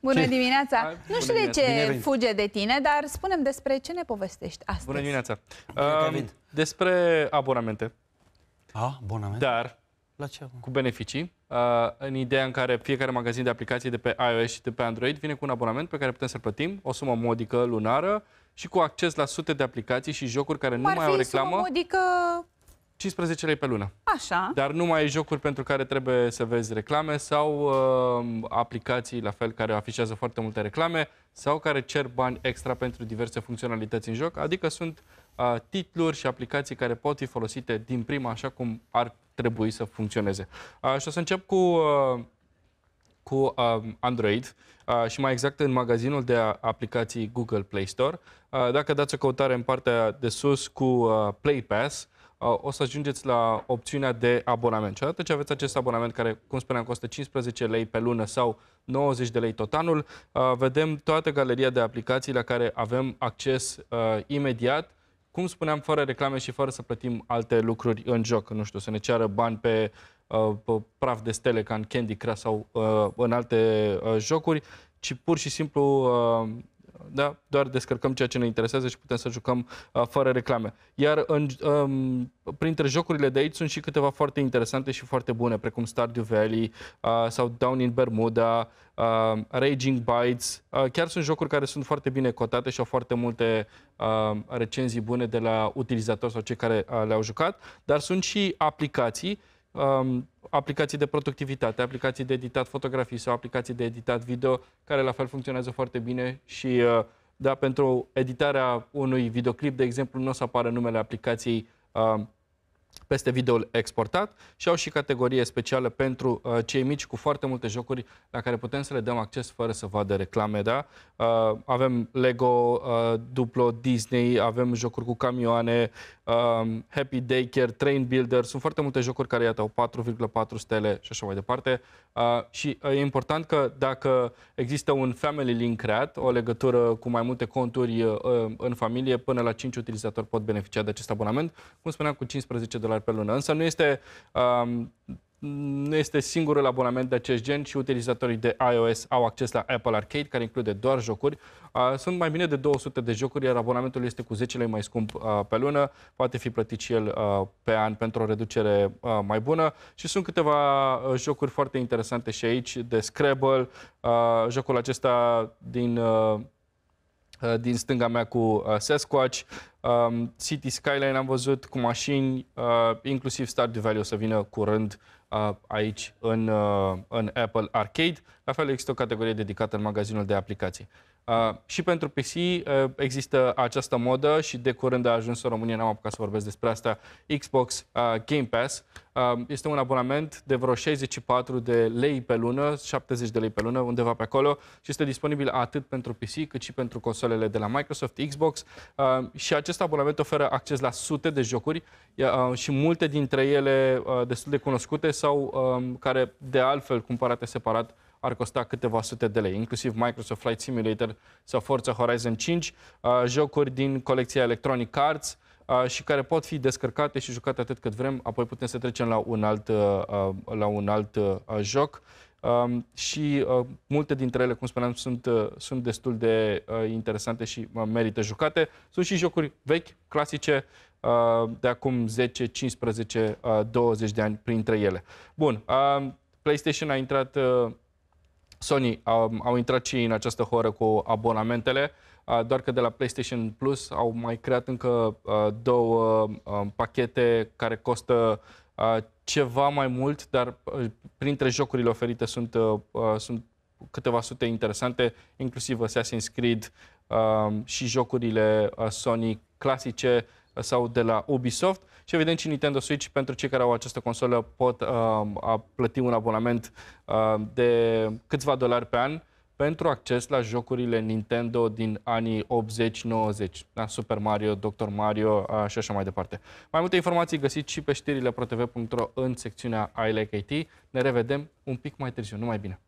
Bună ce? dimineața! Bună nu știu dimineața. de ce Binevenit. fuge de tine, dar spunem despre ce ne povestești astăzi. Bună dimineața! Uh, despre abonamente. A, abonamente? Dar La ce abonament? cu beneficii, uh, în ideea în care fiecare magazin de aplicații de pe iOS și de pe Android vine cu un abonament pe care putem să-l plătim, o sumă modică lunară și cu acces la sute de aplicații și jocuri care Cum nu mai au reclamă. Sumă modică 15 lei pe lună. Așa. Dar nu mai ai jocuri pentru care trebuie să vezi reclame sau uh, aplicații, la fel, care afișează foarte multe reclame sau care cer bani extra pentru diverse funcționalități în joc. Adică sunt uh, titluri și aplicații care pot fi folosite din prima așa cum ar trebui să funcționeze. Uh, și o să încep cu... Uh, cu uh, Android uh, și mai exact în magazinul de aplicații Google Play Store. Uh, dacă dați o căutare în partea de sus cu uh, Play Pass, Uh, o să ajungeți la opțiunea de abonament. Și odată ce aveți acest abonament care, cum spuneam, costă 15 lei pe lună sau 90 de lei tot anul, uh, vedem toată galeria de aplicații la care avem acces uh, imediat cum spuneam, fără reclame și fără să plătim alte lucruri în joc, nu știu, să ne ceară bani pe, pe praf de stele ca în Candy Crush sau în alte jocuri, ci pur și simplu da? doar descărcăm ceea ce ne interesează și putem să jucăm uh, fără reclame. Iar în, um, printre jocurile de aici sunt și câteva foarte interesante și foarte bune, precum Stardew Valley uh, sau Down in Bermuda, uh, Raging Bites. Uh, chiar sunt jocuri care sunt foarte bine cotate și au foarte multe uh, recenzii bune de la utilizatori sau cei care uh, le-au jucat, dar sunt și aplicații um, aplicații de productivitate, aplicații de editat fotografii sau aplicații de editat video, care la fel funcționează foarte bine și uh, da, pentru editarea unui videoclip, de exemplu, nu o să apară numele aplicației uh, peste videoul exportat și au și categorie specială pentru uh, cei mici cu foarte multe jocuri la care putem să le dăm acces fără să vadă reclame, da? Uh, avem Lego, uh, Duplo, Disney, avem jocuri cu camioane, uh, Happy Daycare, Train Builder, sunt foarte multe jocuri care, iată, au 4,4 stele și așa mai departe. Uh, și uh, e important că dacă există un family link creat, o legătură cu mai multe conturi uh, în familie, până la 5 utilizatori pot beneficia de acest abonament, cum spuneam, cu 15 de dolari pe lună. Însă nu este, um, nu este singurul abonament de acest gen și utilizatorii de iOS au acces la Apple Arcade, care include doar jocuri. Uh, sunt mai bine de 200 de jocuri, iar abonamentul este cu 10 lei mai scump uh, pe lună. Poate fi plătit și el uh, pe an pentru o reducere uh, mai bună. Și sunt câteva uh, jocuri foarte interesante și aici, de Scrabble, uh, jocul acesta din... Uh, Uh, din stânga mea cu uh, Sasquatch, um, City Skyline am văzut cu mașini, uh, inclusiv Stardew Valley o să vină curând aici în, în Apple Arcade. La fel există o categorie dedicată în magazinul de aplicații. și pentru PC există această modă și de curând a ajuns în România, n-am apucat să vorbesc despre asta, Xbox Game Pass. este un abonament de vreo 64 de lei pe lună, 70 de lei pe lună, undeva pe acolo și este disponibil atât pentru PC cât și pentru consolele de la Microsoft, Xbox și acest abonament oferă acces la sute de jocuri și multe dintre ele destul de cunoscute sau um, care de altfel cumpărate separat ar costa câteva sute de lei, inclusiv Microsoft Flight Simulator sau Forza Horizon 5, uh, jocuri din colecția Electronic Arts uh, și care pot fi descărcate și jucate atât cât vrem, apoi putem să trecem la un alt, uh, uh la un alt uh, joc Um, și uh, multe dintre ele, cum spuneam, sunt, uh, sunt destul de uh, interesante și uh, merită jucate. Sunt și jocuri vechi, clasice, uh, de acum 10, 15, uh, 20 de ani printre ele. Bun, uh, PlayStation a intrat, uh, Sony um, au intrat și în această horă cu abonamentele, uh, doar că de la PlayStation Plus au mai creat încă uh, două uh, pachete care costă uh, ceva mai mult, dar uh, printre jocurile oferite sunt, uh, uh, sunt câteva sute interesante, inclusiv Assassin's Creed uh, și jocurile uh, Sony clasice sau de la Ubisoft și evident și Nintendo Switch pentru cei care au această consolă pot uh, a plăti un abonament uh, de câțiva dolari pe an pentru acces la jocurile Nintendo din anii 80-90, da? Super Mario, Dr. Mario a, și așa mai departe. Mai multe informații găsiți și pe știrile protv.ro în secțiunea I Like IT. Ne revedem un pic mai târziu. Numai bine!